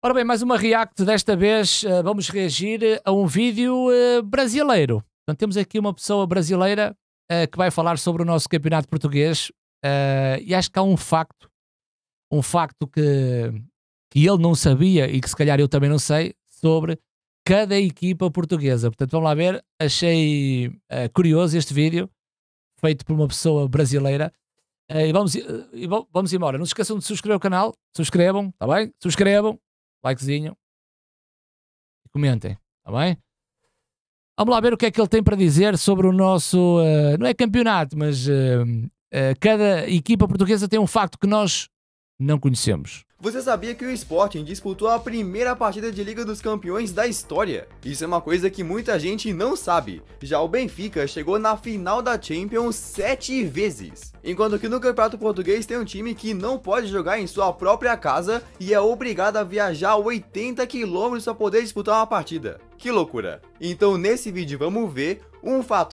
Ora bem, mais uma react desta vez. Eh, vamos reagir eh, a um vídeo eh, brasileiro. Então temos aqui uma pessoa brasileira que vai falar sobre o nosso campeonato português e acho que há um facto, um facto que, que ele não sabia e que se calhar eu também não sei sobre cada equipa portuguesa. Portanto, vamos lá ver. Achei curioso este vídeo feito por uma pessoa brasileira. e vamos, e vamos embora. Não se esqueçam de subscrever o canal. Subscrevam, tá bem? Subscrevam likezinho e comentem, tá bem? Vamos lá ver o que é que ele tem para dizer sobre o nosso, uh, não é campeonato, mas uh, uh, cada equipa portuguesa tem um facto que nós não conhecemos. Você sabia que o Sporting disputou a primeira partida de Liga dos Campeões da história? Isso é uma coisa que muita gente não sabe. Já o Benfica chegou na final da Champions sete vezes. Enquanto que no Campeonato Português tem um time que não pode jogar em sua própria casa e é obrigado a viajar 80 quilômetros para poder disputar uma partida. Que loucura! Então nesse vídeo vamos ver um fato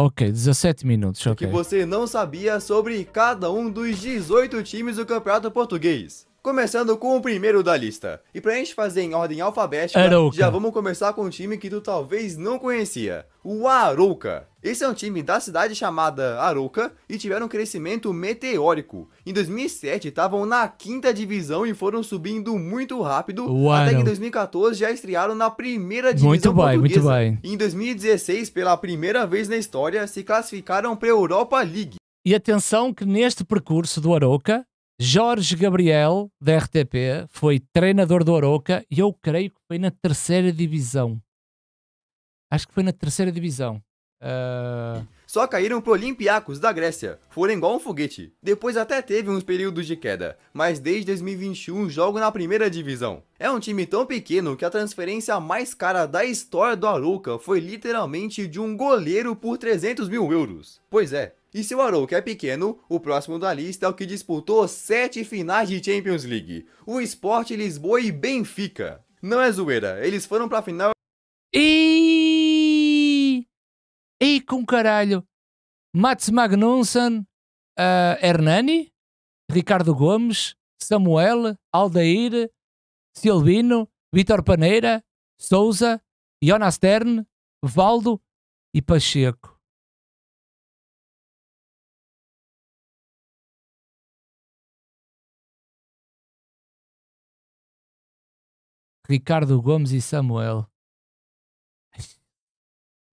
Ok, 17 minutos, ok. Que você não sabia sobre cada um dos 18 times do Campeonato Português. Começando com o primeiro da lista. E pra gente fazer em ordem alfabética, Arouca. já vamos começar com um time que tu talvez não conhecia, o Arouca. Esse é um time da cidade chamada Arouca e tiveram um crescimento meteórico. Em 2007 estavam na quinta divisão e foram subindo muito rápido, Uau. até que em 2014 já estrearam na primeira divisão muito portuguesa. Bem, muito bem. Em 2016, pela primeira vez na história, se classificaram para a Europa League. E atenção que neste percurso do Arouca Jorge Gabriel, da RTP, foi treinador do Aroca e eu creio que foi na terceira divisão. Acho que foi na terceira divisão. Uh... Só caíram pro Olympiacos da Grécia. Foram igual um foguete. Depois até teve uns períodos de queda, mas desde 2021 jogo na primeira divisão. É um time tão pequeno que a transferência mais cara da história do Arouca foi literalmente de um goleiro por 300 mil euros. Pois é, e se o Arouca é pequeno, o próximo da lista é o que disputou sete finais de Champions League: o Sport Lisboa e Benfica. Não é zoeira, eles foram pra final. E. E com caralho! Mats Magnussen, uh, Hernani, Ricardo Gomes, Samuel, Aldair, Silvino, Vitor Paneira, Souza, Jonas Stern, Valdo e Pacheco. Ricardo Gomes e Samuel.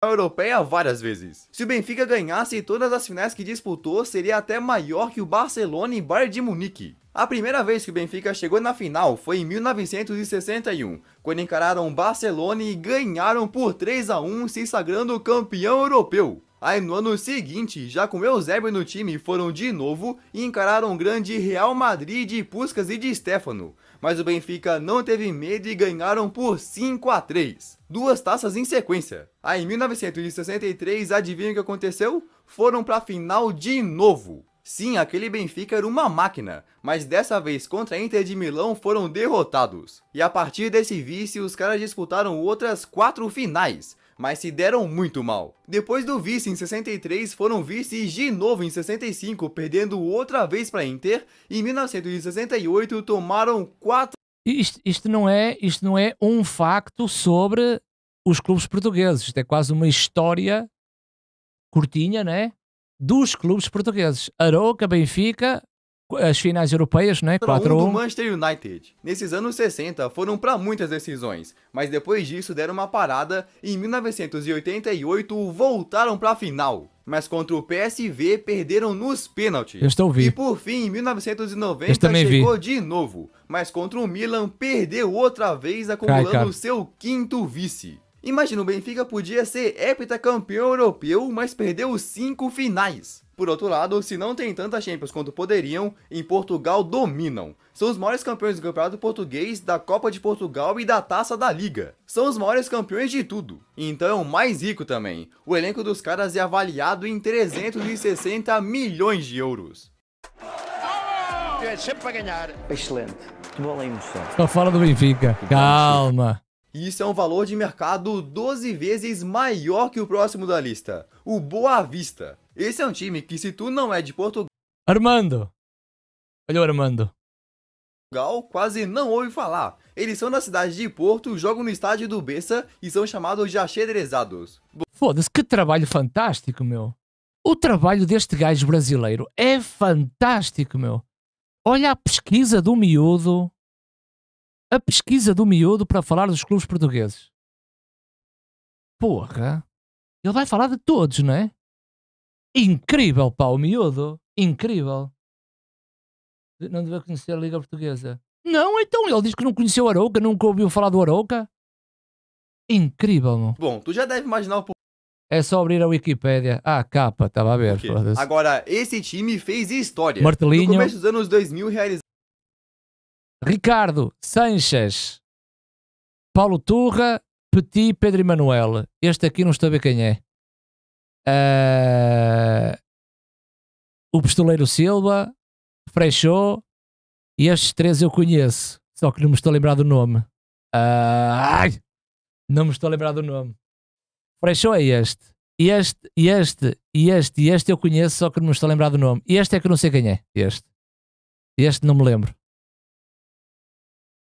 A europeia várias vezes. Se o Benfica ganhasse todas as finais que disputou, seria até maior que o Barcelona e Bayern de Munique. A primeira vez que o Benfica chegou na final foi em 1961, quando encararam o Barcelona e ganharam por 3 a 1, se sagrando campeão europeu. Aí no ano seguinte, já com o Eusébio no time, foram de novo e encararam o grande Real Madrid de Puskas e de Stefano, mas o Benfica não teve medo e ganharam por 5 a 3. Duas taças em sequência. Aí em 1963, adivinha o que aconteceu? Foram para a final de novo. Sim, aquele Benfica era uma máquina, mas dessa vez contra a Inter de Milão foram derrotados. E a partir desse vice, os caras disputaram outras quatro finais, mas se deram muito mal. Depois do vice em 63, foram vices de novo em 65, perdendo outra vez para Inter, e em 1968 tomaram quatro. isto, isto, não é, isto não é um facto sobre os clubes portugueses, isto é quase uma história curtinha, né? Dos clubes portugueses. Aroca, Benfica, as finais europeias, né? 4 do Manchester United. Nesses anos 60 foram para muitas decisões, mas depois disso deram uma parada e em 1988 voltaram para a final. Mas contra o PSV perderam nos pênaltis. Eu estou vi. E por fim, em 1990 chegou vi. de novo, mas contra o Milan perdeu outra vez acumulando seu quinto vice. Imagina, o Benfica podia ser heptacampeão europeu, mas perdeu cinco finais. Por outro lado, se não tem tantas Champions quanto poderiam, em Portugal dominam. São os maiores campeões do Campeonato Português, da Copa de Portugal e da Taça da Liga. São os maiores campeões de tudo. Então, mais rico também. O elenco dos caras é avaliado em 360 milhões de euros. É sempre para ganhar. Excelente. Só fala do Benfica. Calma. Isso é um valor de mercado 12 vezes maior que o próximo da lista, o Boa Vista. Esse é um time que se tu não é de Portugal, Armando. Olha o Armando. quase não ouve falar. Eles são da cidade de Porto, jogam no estádio do Bessa e são chamados de Axedrezados. Foda-se, que trabalho fantástico, meu. O trabalho deste gajo brasileiro é fantástico, meu. Olha a pesquisa do miúdo. A pesquisa do miúdo para falar dos clubes portugueses. Porra. Ele vai falar de todos, não é? Incrível, pá, o miúdo. Incrível. Não deve conhecer a Liga Portuguesa. Não, então ele diz que não conheceu Arouca, nunca ouviu falar do Arouca. Incrível, mano. Bom, tu já deve imaginar o é só abrir a Wikipédia. Ah, capa, estava a ver. Agora, esse time fez história. Martelinho. No começo dos anos 2000, Ricardo, Sanches, Paulo Turra, Petit, Pedro Emanuel. Este aqui não estou a ver quem é uh, o Pistoleiro Silva, Freixou, e estes três eu conheço, só que não me estou a lembrar do nome. Uh, ai, não me estou a lembrar do nome. Freixou é este. E este, e este, e este, e este eu conheço, só que não me estou a lembrar do nome. E este é que eu não sei quem é. Este. Este não me lembro.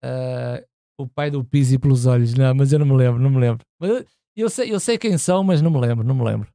Uh, o pai do Pizzi pelos olhos. Não, mas eu não me lembro, não me lembro. Eu, eu, sei, eu sei quem são, mas não me lembro, não me lembro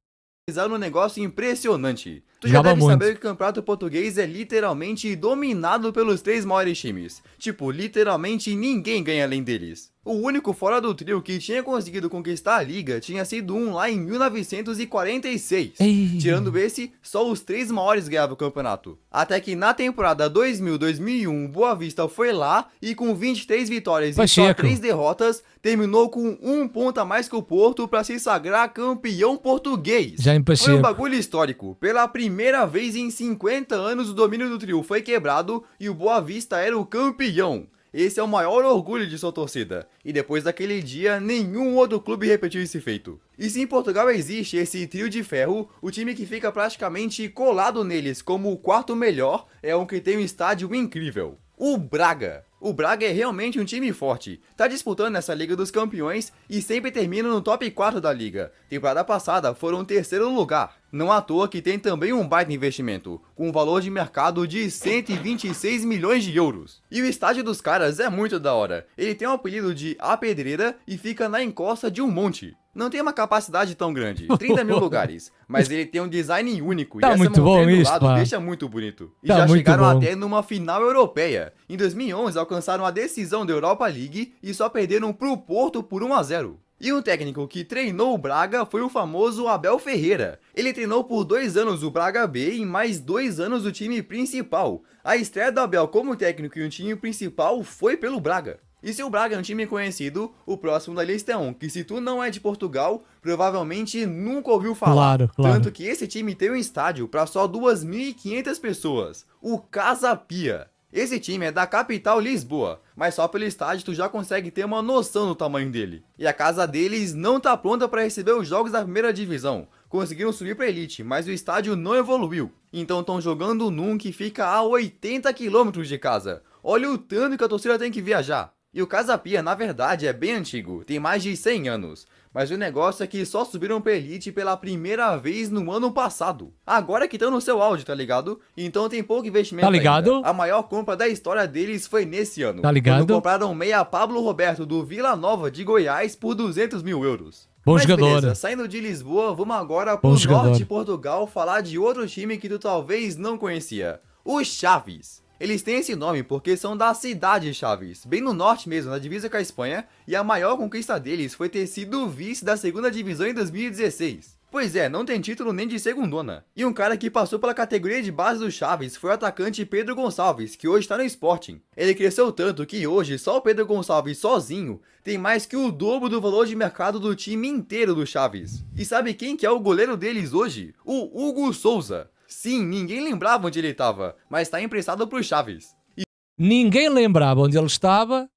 um negócio impressionante. Tu já deve muito. saber que o campeonato português é literalmente dominado pelos três maiores times. Tipo, literalmente ninguém ganha além deles. O único fora do trio que tinha conseguido conquistar a liga tinha sido um lá em 1946. Ei. Tirando esse, só os três maiores ganhavam o campeonato. Até que na temporada 2000-2001, Boa Vista foi lá e com 23 vitórias Pacheco. e só 3 derrotas, terminou com um ponto a mais que o Porto para se sagrar campeão português. Já em Foi um bagulho histórico. Pela primeira vez em 50 anos, o domínio do trio foi quebrado e o Boa Vista era o campeão. Esse é o maior orgulho de sua torcida, e depois daquele dia, nenhum outro clube repetiu esse feito. E se em Portugal existe esse trio de ferro, o time que fica praticamente colado neles como o quarto melhor é um que tem um estádio incrível: o Braga. O Braga é realmente um time forte, tá disputando essa Liga dos Campeões e sempre termina no top 4 da liga. Temporada passada foram terceiro lugar. Não à toa que tem também um baita investimento, com um valor de mercado de 126 milhões de euros. E o estádio dos caras é muito da hora. Ele tem o um apelido de A Pedreira e fica na encosta de um monte. Não tem uma capacidade tão grande, 30 mil lugares, mas ele tem um design único tá e muito bom isso, lado mano. deixa muito bonito. E tá já chegaram bom. até numa final europeia. Em 2011 alcançaram a decisão da Europa League e só perderam pro Porto por 1 a 0. E um técnico que treinou o Braga foi o famoso Abel Ferreira. Ele treinou por dois anos o Braga B e mais dois anos o time principal. A estreia do Abel como técnico em um time principal foi pelo Braga. E se o Braga é um time conhecido, o próximo da lista é um, que se tu não é de Portugal, provavelmente nunca ouviu falar. Claro, claro. Tanto que esse time tem um estádio para só 2.500 pessoas, o Casa Pia. Esse time é da capital Lisboa, mas só pelo estádio tu já consegue ter uma noção do tamanho dele. E a casa deles não tá pronta para receber os jogos da primeira divisão. Conseguiram subir para elite, mas o estádio não evoluiu. Então estão jogando num que fica a 80 km de casa. Olha o tanto que a torcida tem que viajar. E o Casapia, na verdade, é bem antigo, tem mais de 100 anos. Mas o negócio é que só subiram pra Elite pela primeira vez no ano passado. Agora que estão no seu áudio, tá ligado? Então tem pouco investimento Tá ligado? Ainda. A maior compra da história deles foi nesse ano. Tá ligado? Quando compraram meia Pablo Roberto do Vila Nova de Goiás por 200 mil euros. Bom Mas jogador. Beleza, né? saindo de Lisboa, vamos agora pro Bom norte de Portugal falar de outro time que tu talvez não conhecia. O Chaves. Eles têm esse nome porque são da cidade de Chaves, bem no norte mesmo, na divisa com a Espanha, e a maior conquista deles foi ter sido vice da segunda divisão em 2016. Pois é, não tem título nem de segundona. E um cara que passou pela categoria de base do Chaves foi o atacante Pedro Gonçalves, que hoje está no Sporting. Ele cresceu tanto que hoje só o Pedro Gonçalves sozinho tem mais que o dobro do valor de mercado do time inteiro do Chaves. E sabe quem que é o goleiro deles hoje? O Hugo Souza. Sim, ninguém lembrava onde ele estava, mas está emprestado para o Chaves. E... Ninguém lembrava onde ele estava,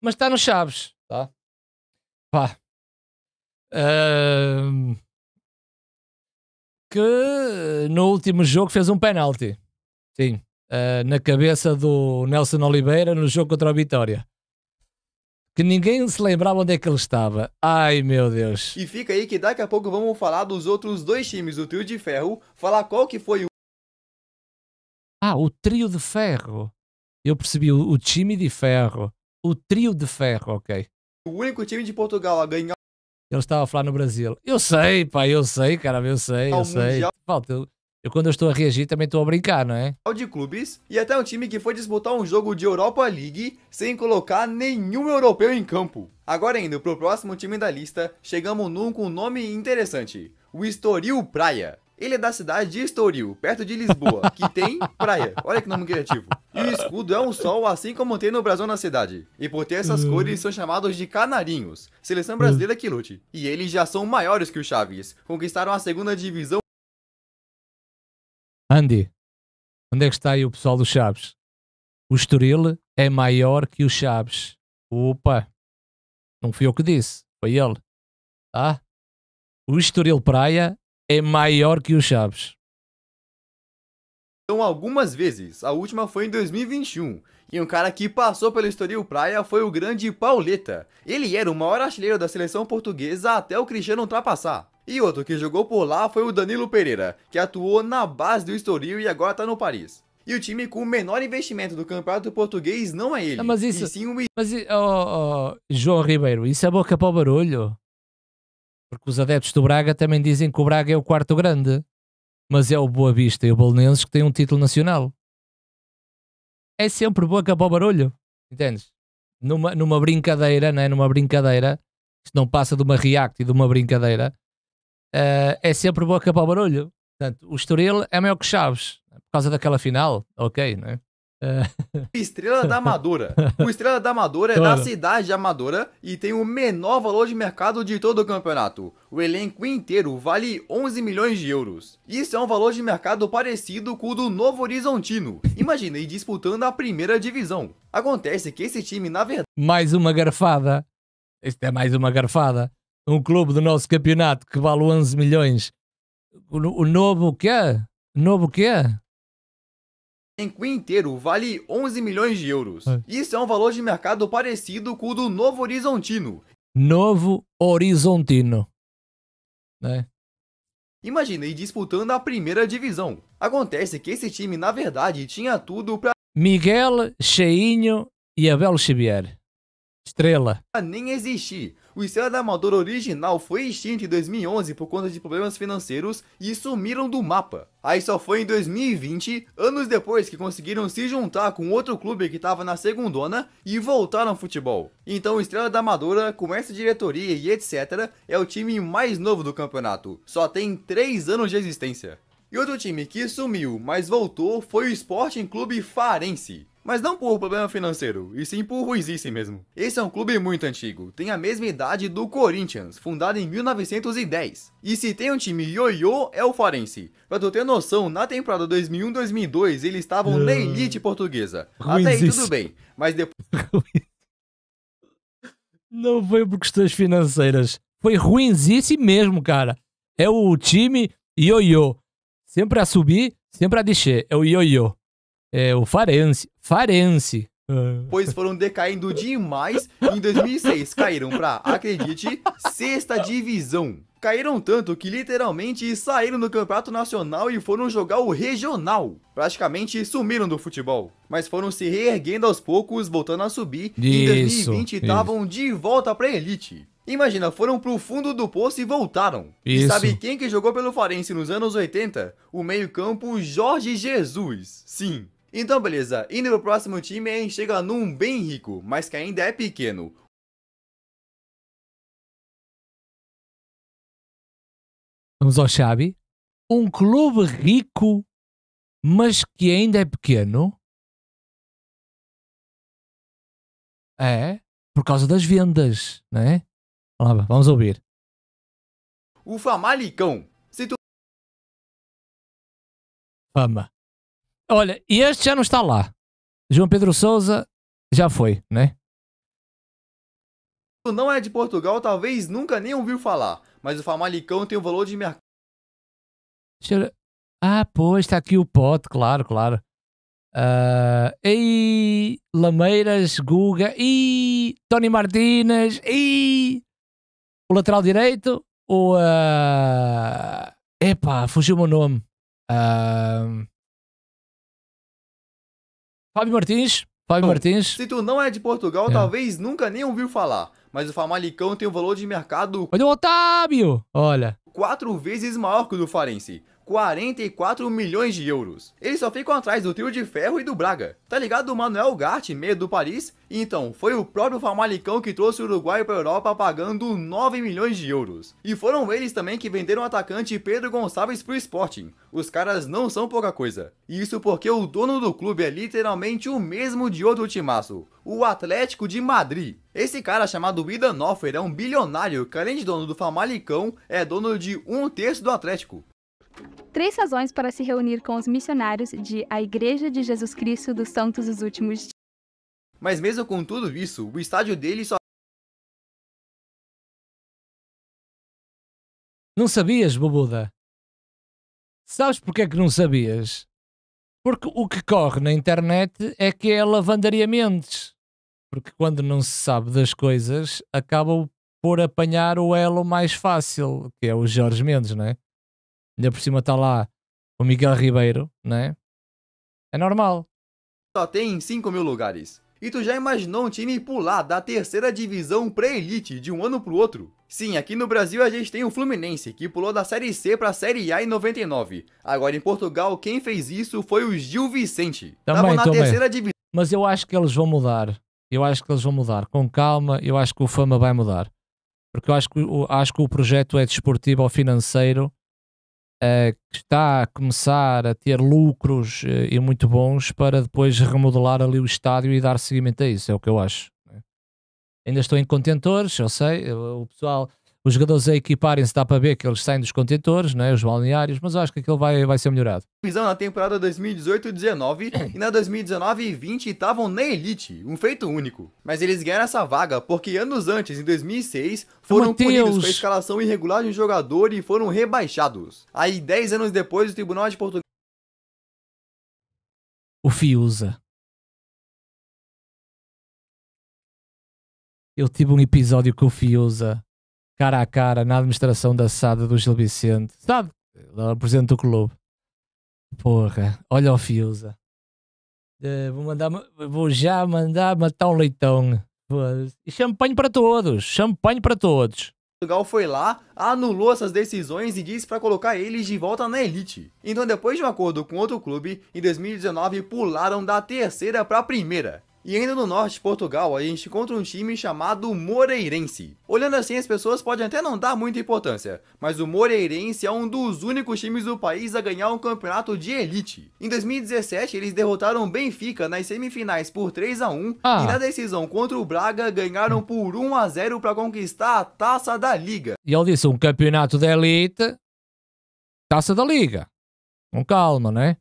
mas está no Chaves. Tá. Pá. Uh... Que no último jogo fez um penalti. Sim. Uh, na cabeça do Nelson Oliveira no jogo contra a Vitória que ninguém se lembrava onde é que ele estava. Ai, meu Deus. E fica aí que daqui a pouco vamos falar dos outros dois times do Trio de Ferro, falar qual que foi o... Ah, o Trio de Ferro. Eu percebi, o, o time de ferro. O Trio de Ferro, ok. O único time de Portugal a ganhar... Ele estava a falar no Brasil. Eu sei, pai, eu sei, cara, eu sei, eu Ao sei. Mundial... Falta... Eu, quando eu estou a reagir, também estou a brincar, não é? De clubes e até um time que foi disputar um jogo de Europa League sem colocar nenhum europeu em campo. Agora, indo para o próximo time da lista, chegamos num com um nome interessante: o Estoril Praia. Ele é da cidade de Estoril, perto de Lisboa, que tem praia. Olha que nome criativo. E o escudo é um sol, assim como tem no Brasil na cidade. E por ter essas hum. cores, são chamados de canarinhos. Seleção brasileira que lute. E eles já são maiores que o Chaves. Conquistaram a segunda divisão Andy, onde é que está aí o pessoal do Chaves? O Estoril é maior que o Chaves. Opa, não fui eu que disse, foi ele. Tá? O Estoril Praia é maior que o Chaves. Então, algumas vezes. A última foi em 2021. E um cara que passou pelo Estoril Praia foi o grande Pauleta. Ele era o maior artilheiro da seleção portuguesa até o Cristiano ultrapassar. E outro que jogou por lá foi o Danilo Pereira, que atuou na base do Estoril e agora está no Paris. E o time com o menor investimento do campeonato português não é ele. Não, ah, mas isso. sim o... Mas, oh, oh, João Ribeiro, isso é boca para o barulho. Porque os adeptos do Braga também dizem que o Braga é o quarto grande. Mas é o Boa Vista e o Bolonenses que têm um título nacional. É sempre boca para o barulho. Entendes? Numa, numa brincadeira, né? numa brincadeira, isto não passa de uma react e de uma brincadeira uh, é sempre boca para o barulho. Portanto, o Estoril é maior que Chaves, por causa daquela final, ok, né? Uh... Estrela da Amadora. O Estrela da Amadora é claro. da cidade de Amadora e tem o menor valor de mercado de todo o campeonato. O elenco inteiro vale 11 milhões de euros. Isso é um valor de mercado parecido com o do Novo Horizontino. Imaginei disputando a primeira divisão. Acontece que esse time, na verdade. Mais uma garfada. Isto é mais uma garfada um clube do nosso campeonato que vale 11 milhões. O, o novo o quê? O novo o quê? Enquim inteiro vale 11 milhões de euros. É. Isso é um valor de mercado parecido com o do Novo Horizontino. Novo Horizontino. Né? imaginei disputando a primeira divisão. Acontece que esse time, na verdade, tinha tudo para Miguel, Cheinho e Abel Xavier. Estrela. Nem existir. O Estrela da Amadora original foi extinto em 2011 por conta de problemas financeiros e sumiram do mapa. Aí só foi em 2020, anos depois, que conseguiram se juntar com outro clube que estava na segundona e voltaram ao futebol. Então o Estrela da Amadora, com essa diretoria e etc, é o time mais novo do campeonato. Só tem 3 anos de existência. E outro time que sumiu, mas voltou, foi o Sporting Clube Farense. Mas não por problema financeiro, e sim por ruizice mesmo. Esse é um clube muito antigo, tem a mesma idade do Corinthians, fundado em 1910. E se tem um time ioiô, é o Farense. Pra tu ter noção, na temporada 2001-2002 eles estavam uh... na elite portuguesa. Até aí tudo bem, mas depois... não foi por questões financeiras, foi ruizice mesmo, cara. É o time ioiô. Sempre a subir, sempre a descer. É o ioiô. É, o Farense. Farense. É. Pois foram decaindo demais em 2006. Caíram pra, acredite, sexta divisão. Caíram tanto que literalmente saíram do campeonato nacional e foram jogar o regional. Praticamente sumiram do futebol. Mas foram se reerguendo aos poucos, voltando a subir. Isso, e em 2020 estavam de volta pra elite. Imagina, foram pro fundo do poço e voltaram. Isso. E sabe quem que jogou pelo Farense nos anos 80? O meio-campo Jorge Jesus. Sim, então beleza, indo pro próximo time, a gente chega num bem rico, mas que ainda é pequeno. Vamos ao Xavi. Um clube rico, mas que ainda é pequeno. É, por causa das vendas, né? Vamos, lá, vamos ouvir. O Famalicão. Se tu... Fama. Olha, e este já não está lá. João Pedro Souza já foi, né? Não é de Portugal, talvez nunca nem ouviu falar, mas o Famalicão tem o um valor de mercado. Ah, pois, está aqui o pote, claro, claro. Uh, e Lameiras, Guga, e Tony Martínez, e o lateral direito, o. Uh... Epá, fugiu o meu nome. Uh... Fábio Martins. Fábio Martins. Se tu não é de Portugal, é. talvez nunca nem ouviu falar. Mas o Famalicão tem um valor de mercado. Olha o Otávio! Olha. Quatro vezes maior que o do Farense. 44 milhões de euros. Eles só ficam atrás do Trio de Ferro e do Braga. Tá ligado O Manuel Gart, meio do Paris? Então, foi o próprio Famalicão que trouxe o Uruguai para a Europa pagando 9 milhões de euros. E foram eles também que venderam o atacante Pedro Gonçalves pro Sporting. Os caras não são pouca coisa. Isso porque o dono do clube é literalmente o mesmo de outro timaço, o Atlético de Madrid. Esse cara chamado Ida Noffer é um bilionário que além de dono do Famalicão, é dono de um terço do Atlético. Três razões para se reunir com os missionários de A Igreja de Jesus Cristo dos Santos dos Últimos Dias. Mas mesmo com tudo isso, o estádio dele só. Não sabias, Bobuda? Sabes porquê que não sabias? Porque o que corre na internet é que é lavandaria mentes. Porque quando não se sabe das coisas, acaba por apanhar o elo mais fácil, que é o Jorge Mendes, não é? ainda por cima está lá o Miguel Ribeiro, né? É normal. Só tem 5 mil lugares. E tu já imaginou um time pular da terceira divisão pré-elite de um ano pro outro? Sim, aqui no Brasil a gente tem o Fluminense, que pulou da Série C pra Série A em 99. Agora em Portugal, quem fez isso foi o Gil Vicente. Também, na também. terceira divisão. Mas eu acho que eles vão mudar. Eu acho que eles vão mudar. Com calma, eu acho que o Fama vai mudar. Porque eu acho que, eu acho que o projeto é desportivo ou financeiro eh, que está a começar a ter lucros uh, e muito bons para depois remodelar ali o estádio e dar seguimento a isso, é o que eu acho. Né? Ainda estou em contentores, eu sei, o pessoal os jogadores a equiparem-se, dá para ver que eles saem dos contentores, né, os balneários, mas eu acho que aquilo vai, vai ser melhorado. Visão na temporada 2018-19 é. e na 2019-20 estavam na elite, um feito único. Mas eles ganharam essa vaga porque anos antes, em 2006, então, foram Mateus. punidos com a escalação irregular de um jogador e foram rebaixados. Aí, 10 anos depois, o Tribunal de Portugal... O Fiuza. Eu tive um episódio com o Fiuza cara a cara na administração da SAD do Gil Vicente. SAD, presidente do clube. Porra, olha o Fiusa. Uh, eh, vou, mandar, vou já mandar matar um leitão. E champanhe para todos, champanhe para todos. Portugal foi lá, anulou essas decisões e disse para colocar eles de volta na elite. Então, depois de um acordo com outro clube, em 2019 pularam da terceira para a primeira. E ainda no norte de Portugal, a gente encontra um time chamado Moreirense. Olhando assim, as pessoas podem até não dar muita importância, mas o Moreirense é um dos únicos times do país a ganhar um campeonato de elite. Em 2017, eles derrotaram Benfica nas semifinais por 3 a 1 ah. e na decisão contra o Braga ganharam por 1 a 0 para conquistar a taça da liga. E ele disse um campeonato de elite, taça da liga. Com calma, né?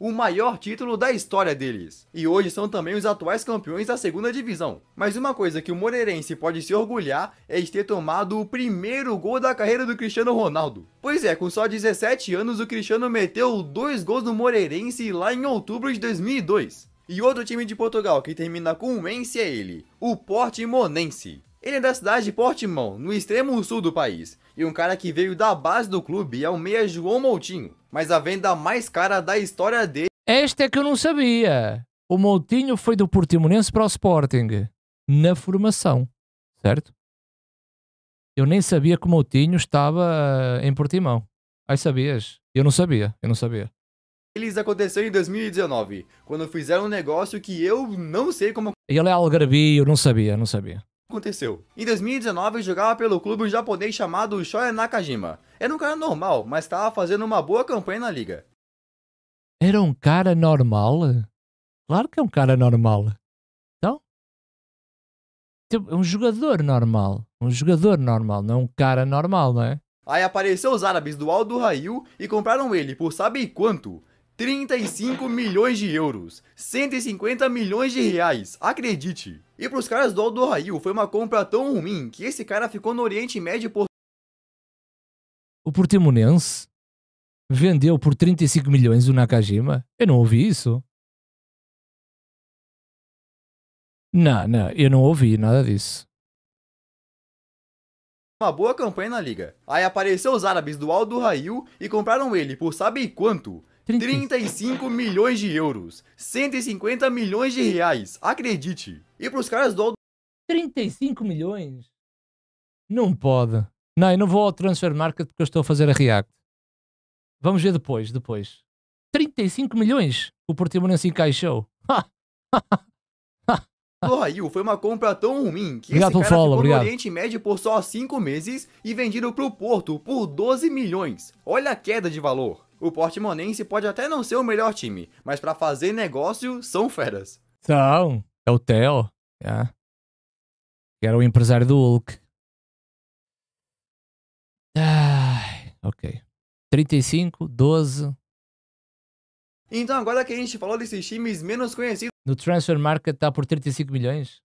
o maior título da história deles, e hoje são também os atuais campeões da segunda divisão. Mas uma coisa que o Moreirense pode se orgulhar é de ter tomado o primeiro gol da carreira do Cristiano Ronaldo. Pois é, com só 17 anos o Cristiano meteu dois gols no Moreirense lá em outubro de 2002. E outro time de Portugal que termina com um ence é ele, o Portimonense. Ele é da cidade de Portimão, no extremo sul do país, e um cara que veio da base do clube é o meia João Moutinho mas a venda mais cara da história dele. Esta é que eu não sabia. O Moutinho foi do Portimonense para o Sporting, na formação, certo? Eu nem sabia que o Moutinho estava eh, em Portimão. Aí sabias? Eu não sabia, eu não sabia. Eles aconteceu em 2019, quando fizeram um negócio que eu não sei como. Ele é algarvio, não sabia, não sabia aconteceu. Em 2019, jogava pelo clube japonês chamado Shoya Nakajima. Era um cara normal, mas estava fazendo uma boa campanha na liga. Era um cara normal? Claro que é um cara normal. Então? É um jogador normal. Um jogador normal, não um cara normal, não é? Aí apareceu os árabes do Aldo Raio e compraram ele por sabe quanto? 35 milhões de euros, 150 milhões de reais, acredite. E para os caras do Aldo foi uma compra tão ruim que esse cara ficou no Oriente Médio por... O Portimonense vendeu por 35 milhões o Nakajima? Eu não ouvi isso. Não, não, eu não ouvi nada disso. Uma boa campanha na liga. Aí apareceu os árabes do Aldo Rail e compraram ele por sabe quanto? 30. 35 milhões de euros. 150 milhões de reais. Acredite. E pros caras do 35 milhões? Não pode. Não, eu não vou ao Transfer Market porque eu estou a fazer a React. Vamos ver depois, depois. 35 milhões o Portimonense encaixou. Lohail foi uma compra tão ruim que obrigado esse cara follow, ficou obrigado. no Oriente Médio por só 5 meses e vendido para o Porto por 12 milhões. Olha a queda de valor. O Portimonense pode até não ser o melhor time, mas para fazer negócio são feras. São. É o Theo. Yeah. É. Era o empresário do Hulk. Ah, ok. 35, 12. Então, agora que a gente falou desses times menos conhecidos. No Transfer Market está por 35 milhões?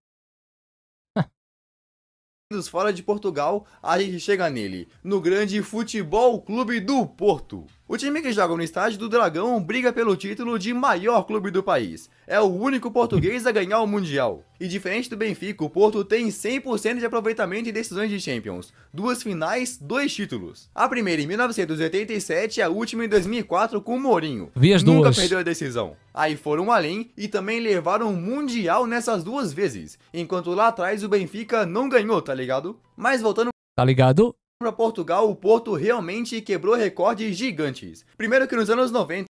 fora de Portugal, a gente chega nele, no grande Futebol Clube do Porto. O time que joga no estádio do Dragão briga pelo título de maior clube do país. É o único português a ganhar o Mundial. E diferente do Benfica, o Porto tem 100% de aproveitamento em decisões de Champions. Duas finais, dois títulos. A primeira em 1987 e a última em 2004 com o Mourinho. Vi as Nunca duas. perdeu a decisão. Aí foram além e também levaram o Mundial nessas duas vezes. Enquanto lá atrás o Benfica não ganhou, tá ligado? Mas voltando... Tá ligado? Para Portugal, o Porto realmente quebrou recordes gigantes. Primeiro que nos anos 90,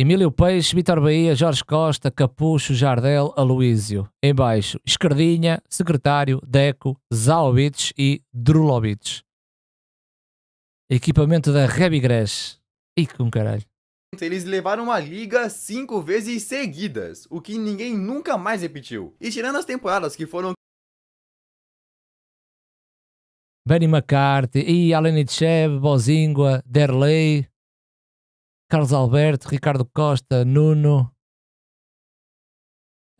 Emílio Peixe, Vitor Bahia, Jorge Costa, Capucho, Jardel, Aloísio. Embaixo, Escardinha, Secretário, Deco, Zalbits e Drulobits. Equipamento da Rebigres. E com caralho. Eles levaram a liga cinco vezes seguidas, o que ninguém nunca mais repetiu. E tirando as temporadas que foram Benny McCarthy, e Shev, Bozingua, Derley, Carlos Alberto, Ricardo Costa, Nuno.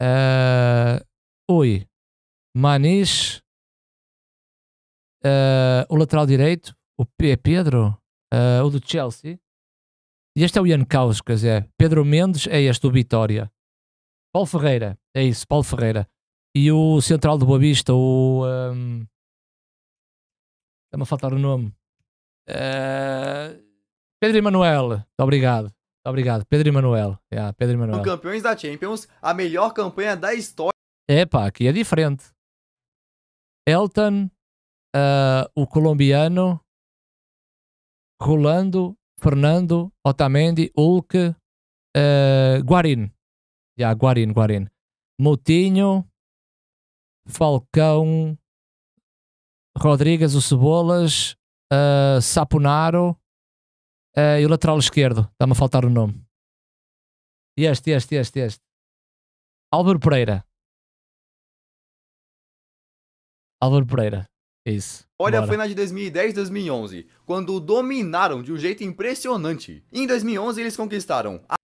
Uh, ui, Manis, uh, eh, o lateral direito, o P é Pedro, uh, o do Chelsea. E este é o Ian Kauskas, é. Pedro Mendes é este, o Vitória. Paulo Ferreira, é isso, Paulo Ferreira. E o central do Boa Vista, o. Um, ehm, Está-me a faltar o nome. Uh... Pedro Emanuel. Muito obrigado. Muito obrigado. Pedro Emanuel. Yeah, Pedro Emanuel. Campeões da Champions, a melhor campanha da história. É pá, aqui é diferente. Elton, uh, o colombiano, Rolando, Fernando, Otamendi, Hulk, uh, eh, Guarin. Já, yeah, Guarin, Guarin. Moutinho, Falcão, Rodrigues, o Cebolas, uh, Saponaro uh, e o lateral esquerdo. Está-me a faltar o nome. Este, este, este, este. Álvaro Pereira. Álvaro Pereira. É isso. Olha, Bora. foi na de 2010 2011, quando o dominaram de um jeito impressionante. Em 2011 eles conquistaram a... Ah,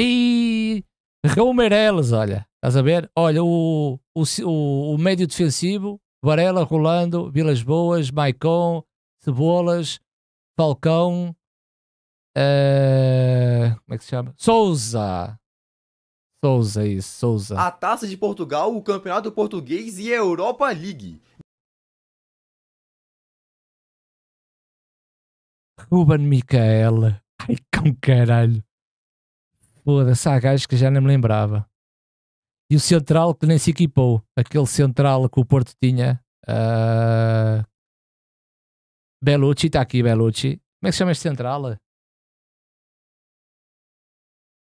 e... Romeireles, olha. Estás a ver? Olha, o, o, o, o médio defensivo Varela, Rolando, Vilas Boas, Maicon, Cebolas, Falcão, uh, como é que se chama? Souza. Souza, isso, Souza. A Taça de Portugal, o Campeonato Português e a Europa League. Ruben Micaela, Ai, com caralho. Foda-se, há gajos que já nem me lembrava e o central que nem se equipou. Aquele central que o Porto tinha. Uh, ah, Bellucci, está aqui Bellucci. Como é que se chama este central?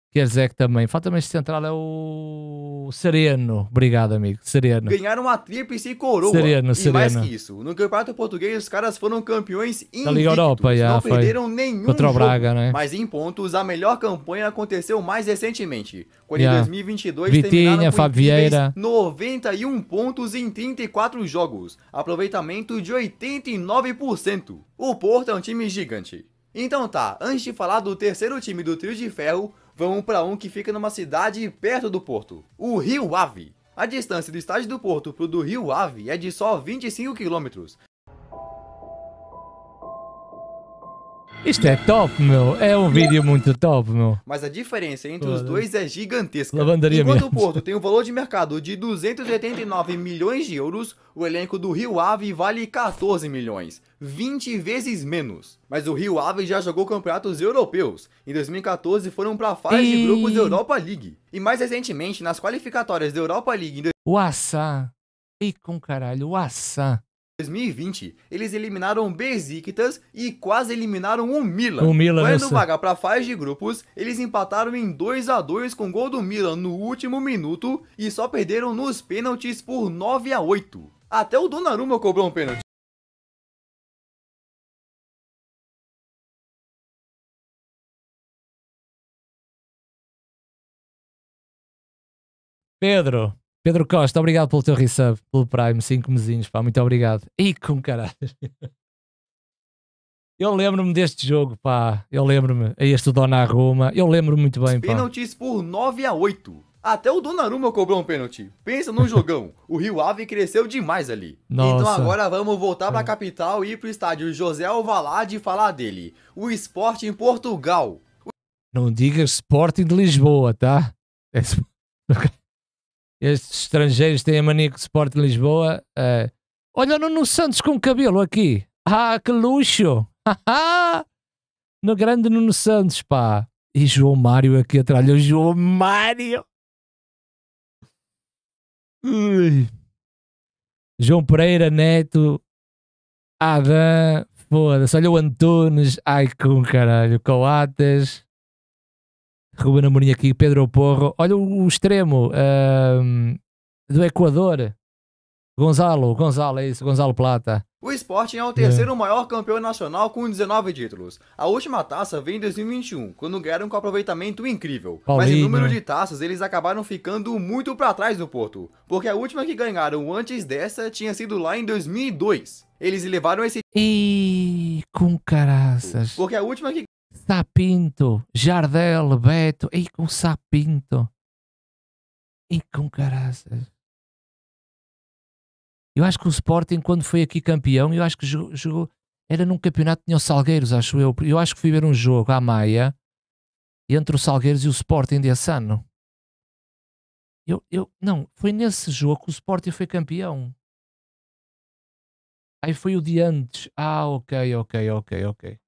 Quer dizer que também. Falta mais central é o Sereno. Obrigado, amigo. Sereno. Ganharam uma tríplice e coroa. Sereno, e Sereno. mais que isso, no Campeonato Português os caras foram campeões em Da Liga Europa, já, Não perderam nenhum Contra o Braga, né? Mas em pontos, a melhor campanha aconteceu mais recentemente. Quando yeah. em 2022 Vitinha, Fabieira. 91 pontos em 34 jogos. Aproveitamento de 89%. O Porto é um time gigante. Então tá, antes de falar do terceiro time do Trio de Ferro, Vamos para um que fica numa cidade perto do porto, o Rio Ave. A distância do estádio do Porto pro do Rio Ave é de só 25 quilômetros, Isto é top, meu. É um vídeo muito top, meu. Mas a diferença entre os dois é gigantesca. mesmo. Enquanto o Porto tem um valor de mercado de 289 milhões de euros, o elenco do Rio Ave vale 14 milhões. 20 vezes menos. Mas o Rio Ave já jogou campeonatos europeus. Em 2014 foram para fase e... de grupos da Europa League. E mais recentemente, nas qualificatórias da Europa League... Em... O E com caralho, o 2020, eles eliminaram o Besiktas e quase eliminaram o Milan. O Milan Quando nossa. vagar para a fase de grupos, eles empataram em 2 a 2 com gol do Milan no último minuto e só perderam nos pênaltis por 9 a 8. Até o Donnarumma cobrou um pênalti. Pedro, Pedro Costa, obrigado pelo teu resub, pelo Prime, 5 mesinhos, pá, muito obrigado. E com caralho. Eu lembro-me deste jogo, pá. Eu lembro-me. É este Donnarumma. Eu lembro muito bem, pá. Pênaltis por 9 a 8. Até o Donnarumma cobrou um pênalti. Pensa num jogão. O Rio Ave cresceu demais ali. Então Nossa. Então agora vamos voltar pra hum. capital e ir pro estádio José Alvalade falar dele. O esporte em Portugal. Não diga Sporting de Lisboa, tá? É... estes estrangeiros têm a mania que Sport Lisboa. Uh, olha no Santos com cabelo aqui. Ah, que luxo! no grande Nuno Santos, pá. E João Mário aqui atrás. O João Mário! João Pereira Neto, Adam, foda-se. Olha o Antunes, ai com caralho, Coates. Ruben Amorim aqui, Pedro Porro. Olha o, o extremo do Equador. Gonzalo, Gonzalo, é isso, Gonzalo Plata. O Sporting é o terceiro é. maior campeão nacional com 19 títulos. A última taça veio em 2021, quando ganharam com aproveitamento incrível. Paulinho. Mas em número né? de taças, eles acabaram ficando muito para trás do Porto, porque a última que ganharam antes dessa tinha sido lá em 2002. Eles levaram esse... E... com caraças. Porque a última que... Sapinto, Jardel, Beto, e com Sapinto. E com caraças. Eu acho que o Sporting, quando foi aqui campeão, eu acho que jogou, jogou era num campeonato que tinha Salgueiros, acho eu. Eu acho que fui ver um jogo à Maia entre o Salgueiros e o Sporting desse ano. Eu, eu, não, foi nesse jogo que o Sporting foi campeão. Aí foi o de antes. Ah, ok, ok, ok, ok.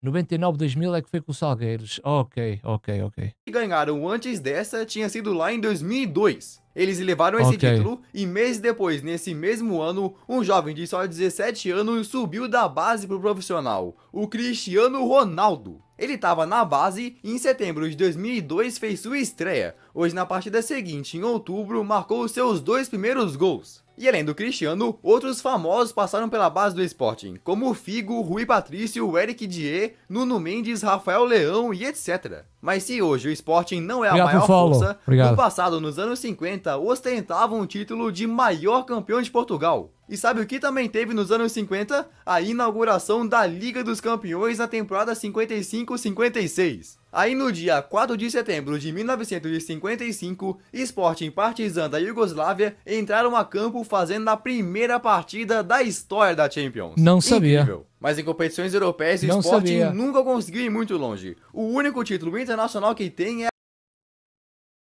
99, 2000 é que foi com o Salgueiros. Ok, ok, ok. E ganharam antes dessa tinha sido lá em 2002. Eles levaram esse okay. título e meses depois, nesse mesmo ano, um jovem de só 17 anos subiu da base pro profissional, o Cristiano Ronaldo. Ele estava na base e em setembro de 2002 fez sua estreia, hoje na partida seguinte, em outubro, marcou seus dois primeiros gols. E além do Cristiano, outros famosos passaram pela base do Sporting, como Figo, Rui Patrício, Eric Dier, Nuno Mendes, Rafael Leão e etc. Mas se hoje o Sporting não é Obrigado a maior força, Obrigado. no passado, nos anos 50, ostentava um título de maior campeão de Portugal. E sabe o que também teve nos anos 50? A inauguração da Liga dos Campeões na temporada 55-56. Aí no dia 4 de setembro de 1955, Sporting Partizan da Iugoslávia entraram a campo fazendo a primeira partida da história da Champions. Não sabia. Incrível. Mas em competições europeias, Não Sporting sabia. nunca conseguiu ir muito longe. O único título internacional que tem é...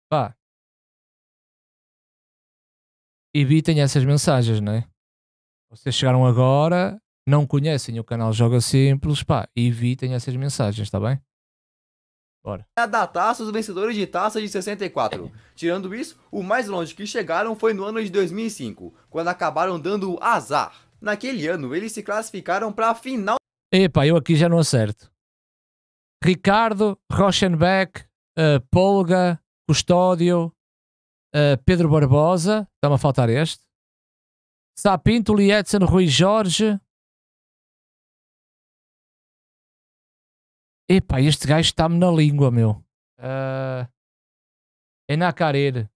Pá. Evitem essas mensagens, né? vocês chegaram agora, não conhecem o canal Joga Simples, pá, evitem essas mensagens, está bem? Bora. É da taça, os vencedores de taça de 64. Tirando isso, o mais longe que chegaram foi no ano de 2005, quando acabaram dando azar. Naquele ano, eles se classificaram para a final. Epá, eu aqui já não acerto. Ricardo, Rochenbeck, uh, Polga, Custódio, uh, Pedro Barbosa, está-me a faltar este. Sapinto, Lietzen, Rui Jorge. Epá, este gajo está-me na língua, meu. Uh, é na careira.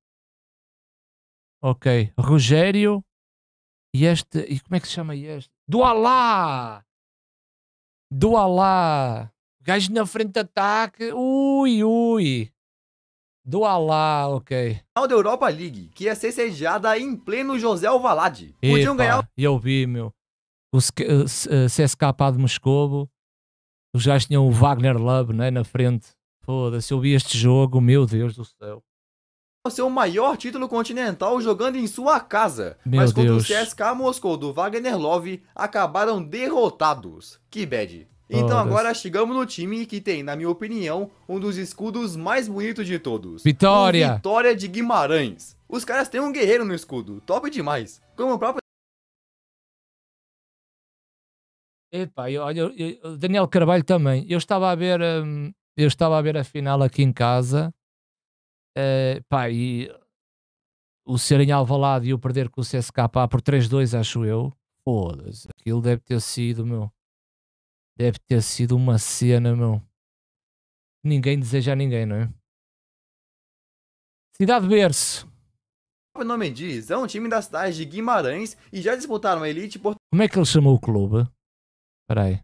Ok. Rogério. E este. E como é que se chama este? Do Alá! Do Alá! Gajo na frente de ataque. Ui, ui. Do Alá, ok. Final da Europa League, que ia ser sediada em pleno José Alvalade. Epa, Podiam ganhar... E eu vi, meu. O CSKA eh, eh, de Moscovo. Os gajos tinham o Wagner Love, né, na frente. Foda-se, eu vi este jogo, meu Deus do céu. O seu maior título continental jogando em sua casa. Meu mas Deus. o CSKA Moscou do Wagner Love, acabaram derrotados. Que bad. Então oh, agora Deus. chegamos no time que tem, na minha opinião, um dos escudos mais bonitos de todos. Vitória! Vitória de Guimarães. Os caras têm um guerreiro no escudo, top demais. Como o próprio Epa, eu, olha, o Daniel Carvalho também. Eu estava a ver, hum, eu estava a ver a final aqui em casa. Uh, pá, e o ser em e o perder com o CSKA por 3-2, acho eu. Foda-se, aquilo deve ter sido, meu. Deve ter sido uma cena, meu. Ninguém deseja a ninguém, não é? Cidade Berço. O nome é diz, é um time da cidade de Guimarães e já disputaram a elite por... Como é que ele chamou o clube? Peraí.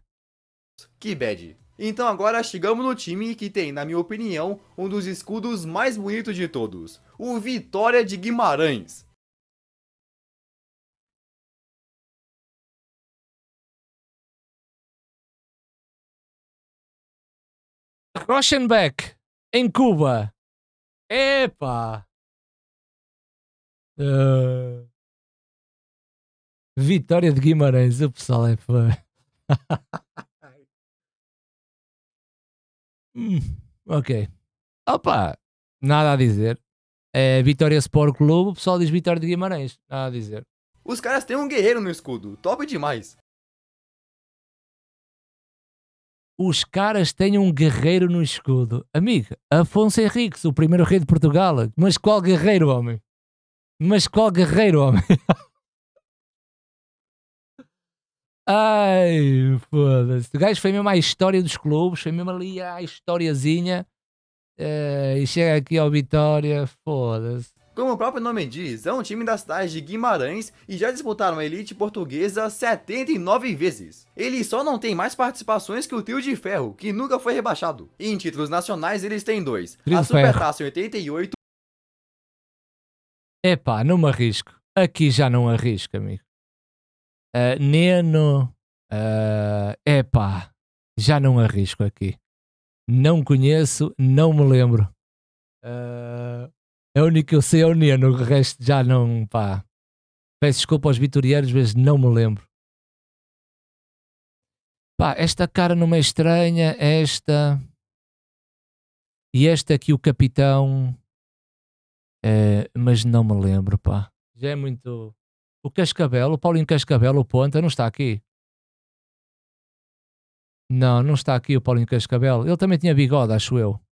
Que bad. Então agora chegamos no time que tem, na minha opinião, um dos escudos mais bonitos de todos. O Vitória de Guimarães. back em Cuba. epa Uh... Vitória de Guimarães, o pessoal é fã. hum, ok. Opa, nada a dizer. É Vitória Sport Clube, o pessoal diz Vitória de Guimarães. Nada a dizer. Os caras têm um guerreiro no escudo, top demais. os caras têm um guerreiro no escudo. Amigo, Afonso Henriques, o primeiro rei de Portugal. Mas qual guerreiro, homem? Mas qual guerreiro, homem? Ai, foda-se. O gajo foi mesmo à história dos clubes, foi mesmo ali à historiazinha. Uh, e chega aqui ao Vitória, foda-se. Como o próprio nome diz, é um time da cidade de Guimarães e já disputaram a elite portuguesa 79 vezes. Ele só não tem mais participações que o Trio de Ferro, que nunca foi rebaixado. E em títulos nacionais eles têm dois, Trio a Supertaça 88... Epá, não me arrisco. Aqui já não arrisco, amigo. Uh, Neno... Uh, epá, já não arrisco aqui. Não conheço, não me lembro. Uh, é o único que eu sei é o Neno, o resto já não, pá. Peço desculpa aos vitorianos, mas não me lembro. Pá, esta cara não é estranha, esta. E esta aqui, o capitão. É, mas não me lembro, pá. Já é muito. O Cascabel, o Paulinho Cascabel, o Ponta, não está aqui. Não, não está aqui o Paulinho Cascabel. Ele também tinha bigode, acho eu.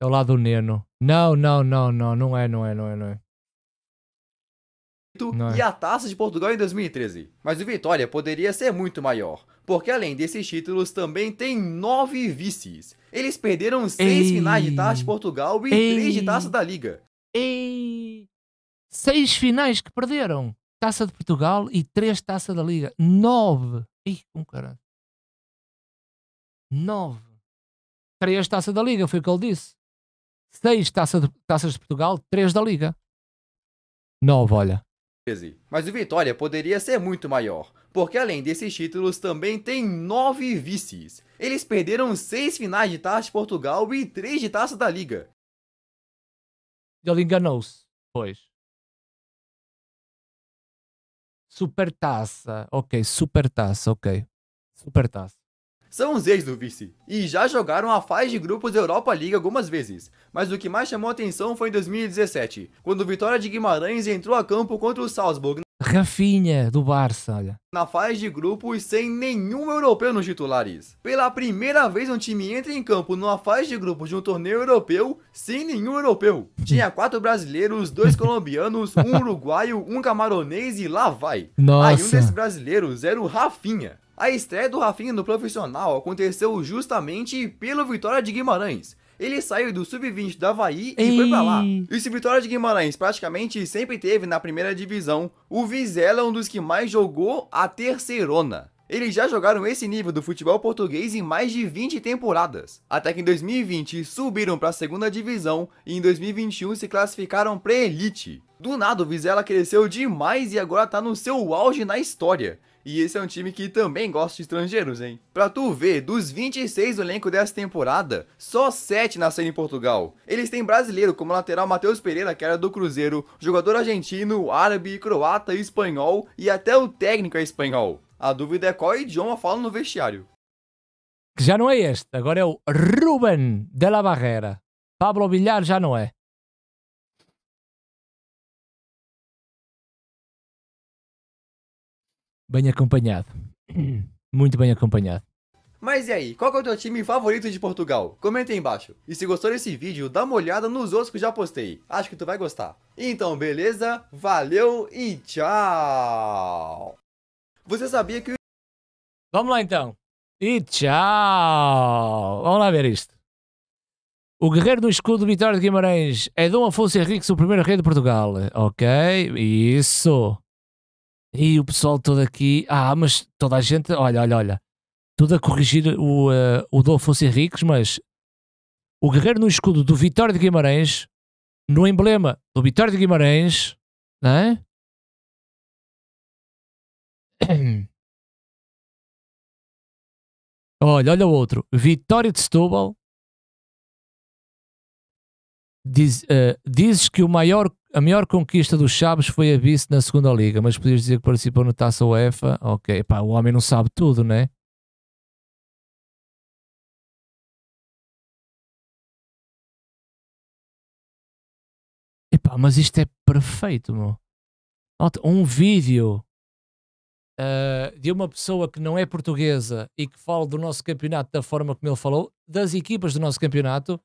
É o lado Neno. Não, não, não, não, não é, não é, não é, não é. Não é. e é. a Taça de Portugal em 2013. Mas o Vitória poderia ser muito maior, porque além desses títulos também tem nove vices. Eles perderam seis Ei. finais de Taça de Portugal e Ei. três de Taça da Liga. Ei. Seis finais que perderam. Taça de Portugal e três Taça da Liga. Nove. Ih, um caralho. Nove. Três Taça da Liga, foi o que ele disse. 6 taça de, taças de Portugal, 3 da Liga. 9, olha. Mas o Vitória poderia ser muito maior, porque além desses títulos também tem 9 vices. Eles perderam 6 finais de Taça de Portugal e 3 de Taça da Liga. Ele enganou-se, pois. Supertaça, ok, supertaça, ok. Supertaça são os ex do vice, e já jogaram a fase de grupos da Europa League algumas vezes, mas o que mais chamou atenção foi em 2017, quando o Vitória de Guimarães entrou a campo contra o Salzburg. Rafinha, do Barça, olha. Na fase de grupos sem nenhum europeu nos titulares. Pela primeira vez um time entra em campo numa fase de grupos de um torneio europeu sem nenhum europeu. Tinha quatro brasileiros, dois colombianos, um uruguaio, um camaronês e lá vai. Nossa. Aí um desses brasileiros era o Rafinha. A estreia do Rafinha no profissional aconteceu justamente pelo Vitória de Guimarães. Ele saiu do sub-20 do Havaí Ei. e foi pra lá. E se Vitória de Guimarães praticamente sempre teve na primeira divisão, o Vizela é um dos que mais jogou a terceirona. Eles já jogaram esse nível do futebol português em mais de 20 temporadas, até que em 2020 subiram para a segunda divisão e em 2021 se classificaram para elite. Do nada o Vizela cresceu demais e agora tá no seu auge na história. E esse é um time que também gosta de estrangeiros, hein? Pra tu ver, dos 26 do elenco dessa temporada, só 7 nasceram em Portugal. Eles têm brasileiro como lateral Matheus Pereira, que era do Cruzeiro, jogador argentino, árabe, croata espanhol, e até o técnico é espanhol. A dúvida é qual idioma falam no vestiário. Que já não é este, agora é o Ruben de la Barrera. Pablo Villar já não é. Bem acompanhado. Muito bem acompanhado. Mas e aí, qual é o teu time favorito de Portugal? Comenta aí embaixo. E se gostou desse vídeo, dá uma olhada nos outros que eu já postei. Acho que tu vai gostar. Então, beleza? Valeu e tchau! Você sabia que... Vamos lá então. E tchau! Vamos lá ver isto. O guerreiro do escudo Vitória de Guimarães é Dom Afonso Henriques, o primeiro rei de Portugal. Ok, isso. E o pessoal todo aqui. Ah, mas toda a gente. Olha, olha, olha. Tudo a corrigir o, uh, o Dom Henriques, mas o guerreiro no escudo do Vitória de Guimarães, no emblema do Vitória de Guimarães, não é? Olha, olha o outro. Vitória de Setúbal. Diz, uh, dizes que o maior a maior conquista do Chaves foi a vice na segunda liga, mas podias dizer que participou na Taça UEFA. Ok, pá, o homem não sabe tudo, né? Epá, mas isto é perfeito, meu. Um vídeo uh, de uma pessoa que não é portuguesa e que fala do nosso campeonato da forma como ele falou, das equipas do nosso campeonato,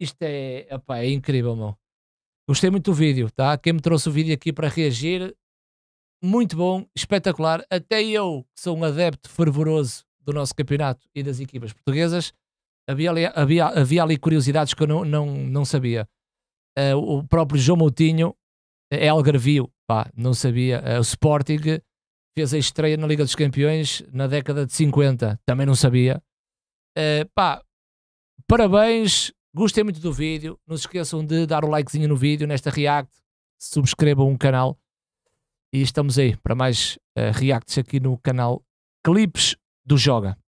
isto é, epá, é incrível, meu. Gostei muito do vídeo, tá? Quem me trouxe o vídeo aqui para reagir, muito bom, espetacular. Até eu, que sou um adepto fervoroso do nosso campeonato e das equipas portuguesas, havia ali, havia, havia ali curiosidades que eu não, não, não sabia. Uh, o próprio João Moutinho eh, é algarvio, pá, não sabia. Uh, o Sporting fez a estreia na Liga dos Campeões na década de 50, também não sabia. Uh, pá, parabéns Gostem muito do vídeo. Não se esqueçam de dar o likezinho no vídeo, nesta react. Subscrevam o canal. E estamos aí para mais uh, reacts aqui no canal Clips do Joga.